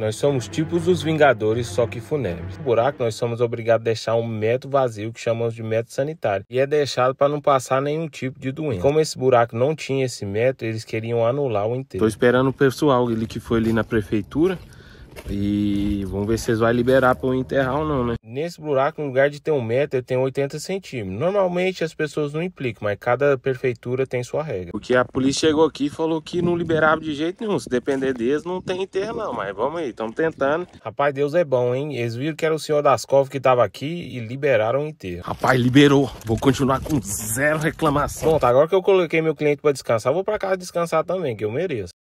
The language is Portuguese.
Nós somos tipos dos Vingadores, só que funebres. No buraco, nós somos obrigados a deixar um metro vazio, que chamamos de metro sanitário, e é deixado para não passar nenhum tipo de doença. Como esse buraco não tinha esse metro, eles queriam anular o inteiro. Tô esperando o pessoal, ele que foi ali na prefeitura, e vamos ver se vocês vão liberar para eu enterrar ou não, né? Nesse buraco, no lugar de ter um metro, ele tem 80 centímetros. Normalmente as pessoas não implicam, mas cada prefeitura tem sua regra. Porque a polícia chegou aqui e falou que não liberava de jeito nenhum. Se depender deles, não tem enterro não, mas vamos aí, estamos tentando. Rapaz, Deus é bom, hein? Eles viram que era o senhor das covas que estava aqui e liberaram o enterro. Rapaz, liberou. Vou continuar com zero reclamação. Pronto, agora que eu coloquei meu cliente para descansar, vou para casa descansar também, que eu mereço.